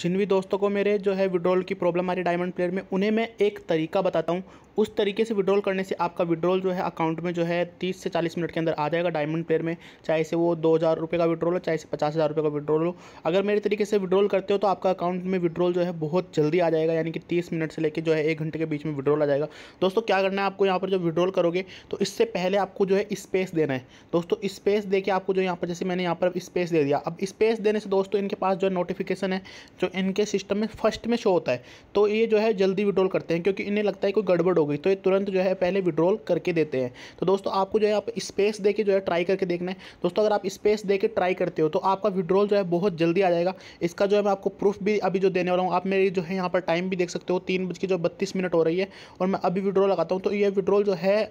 जिन भी दोस्तों को मेरे जो है विड्रॉल की प्रॉब्लम आ रही डायमंड प्लेयर में उन्हें मैं एक तरीका बताता हूँ उस तरीके से विड्रॉल करने से आपका विड्रॉल जो है अकाउंट में जो है 30 से 40 मिनट के अंदर आ जाएगा डायमंड प्लेयर में चाहे से वो दो हज़ार रुपये का विड्रॉल हो चाहे से पचास हज़ार रुपये का विड्रॉल हो अगर मेरे तरीके से विड्रॉल करते हो तो आपका अकाउंट में विड्रॉल जो है बहुत जल्दी आ जाएगा यानी कि तीस मिनट से लेकर जो है एक घंटे के बीच में विड्रॉल आ जाएगा दोस्तों क्या करना है आपको यहाँ पर जो विड्रॉल करोगे तो इससे पहले आपको जो है स्पेस देना है दोस्तों स्पेस दे आपको जो यहाँ पर जैसे मैंने यहाँ पर स्पेस दे दिया अब स्पेस देने से दोस्तों इनके पास जो है नोटिफिकेशन है जो इनके सिस्टम में फर्स्ट में शो होता है तो ये जो है जल्दी विड्रॉल करते हैं क्योंकि इन्हें लगता है कोई गड़बड़ हो गई तो ये तुरंत जो है पहले विड्रॉल करके देते हैं तो दोस्तों आपको जो है आप स्पेस दे के जो है ट्राई करके देखना है दोस्तों अगर आप स्पेस दे के ट्राई करते हो तो आपका विड्रॉल जो है बहुत जल्दी आ जाएगा इसका जो है मैं आपको प्रूफ भी अभी जो देने वाला हूँ आप मेरी जो है यहाँ पर टाइम भी देख सकते हो तीन बज के जो बत्तीस मिनट हो रही है और मैं अभी विड्रॉल लगाता हूँ तो ये विड्रॉल जो है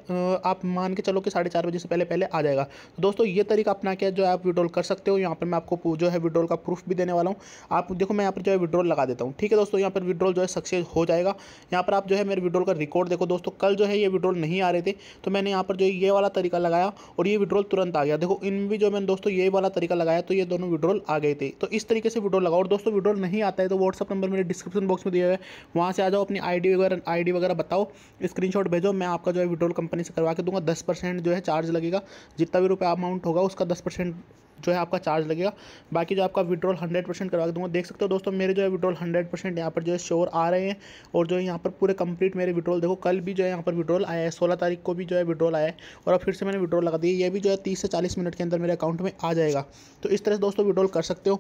आप मान के चलो कि साढ़े चार बजे से पहले पहले आ जाएगा तो दोस्तों ये तरीका अपना क्या जो है आप विड्रॉल कर सकते हो यहाँ पर मैं आपको जो है विड्रॉल का प्रूफ भी देने वाला हूँ आप देखो मैं यहाँ पर पर जो है विड्रॉल लगा देता हूँ ठीक है दोस्तों यहाँ पर विड्रॉल जो है सक्सेस हो जाएगा यहाँ पर आप जो है मेरे विड्रॉल का रिकॉर्ड देखो दोस्तों कल जो है ये विड्रॉल नहीं आ रहे थे तो मैंने यहाँ पर जो ये वाला तरीका लगाया और ये विड्रॉल तुरंत आ गया देखो इन भी जो मैंने दोस्तों ये वाला तरीका लगाया तो ये दोनों विड्रॉल आ गए थे तो इस तरीके से विड्रॉल लगाओ और दोस्तों विड्रॉल नहीं आता है तो व्हाट्सअप नंबर मेरे डिस्क्रिप्शन बॉक्स में दिया हुआ है वहाँ से आ जाओ अपनी आई वगैरह आई वगैरह बताओ स्क्रीन भेजो मैं आपका जो है विड्रॉल कंपनी से करवा के दूंगा दस परसेंट जो है चार्ज लगेगा जितना भी रुपये अमाउंट होगा उसका दस परसेंट जो है आपका चार्ज लगेगा बाकी जो आपका विड्रॉल हंड्रेड परसेंट करवा दूंगा देख सकते हो दोस्तों मेरे जो है विड्रॉल हंड्रेड परसेंट यहाँ पर जो है शोर आ रहे हैं और जो है यहाँ पर पूरे कंप्लीट मेरे विड्रॉल देखो कल भी जो है यहाँ पर विड्रॉल आया है सोलह तारीख को भी जो है विड्रॉल आया है और अब फिर से मैंने विड्रॉल लगा दी ये भी जो है तीस से चालीस मिनट के अंदर मेरे अकाउंट में आ जाएगा तो इस तरह से दोस्तों विड्रॉल कर सकते हो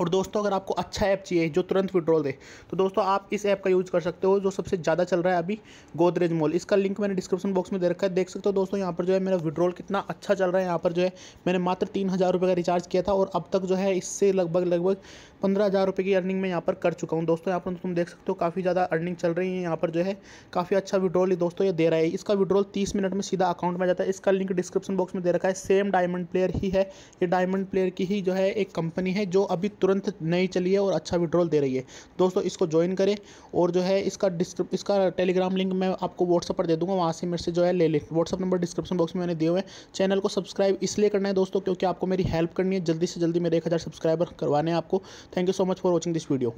और दोस्तों अगर आपको अच्छा ऐप चाहिए जो तुरंत विड्रॉल दे तो दोस्तों आप इस ऐप का यूज़ कर सकते हो जो सबसे ज़्यादा चल रहा है अभी गोदरेज मॉल इसका लिंक मैंने डिस्क्रिप्शन बॉक्स में दे रखा है देख सकते हो दोस्तों यहाँ पर जो है मेरा विड्रॉल कितना अच्छा चल रहा है यहाँ पर जो है मैंने मात्र तीन हज़ार रुपये का रिचार्ज किया था और अब तक जो है इससे लगभग लगभग पंद्रह हज़ार रुपये की अर्निंग मैं यहाँ पर कर चुका हूँ दोस्तों यहाँ पर तुम देख सकते हो काफ़ी ज़्यादा अर्निंग चल रही है यहाँ पर जो है काफ़ी अच्छा विड्रॉल दोस्तों ये दे रहा है इसका विड्रॉल तीस मिनट में सीधा अकाउंट में जाता है इसका लिंक डिस्क्रिप्शन बॉक्स में दे रखा है सेम डायमंड प्लेयर ही है ये डायमंड प्लेयर की ही जो है एक कंपनी है जो अभी तुरंत नई चली है और अच्छा विड्रॉल दे रही है दोस्तों इसको ज्वाइन करें और जो है इसका डिस्क्रिप इसका टेलीग्राम लिंक मैं आपको व्हाट्सअप पर दे दूँगा वहाँ से मेरे से जो है ले लें व्हाट्सअप नंबर डिस्क्रिप्शन बॉक्स में मैंने दिए हुए चैनल को सब्सक्राइब इसलिए करना है दोस्तों क्योंकि आपको मेरी हेल्प करनी है जल्दी से जल्दी मेरे एक हज़ार सब्सक्राइबर करवाने हैं आपको thank you so much for watching this video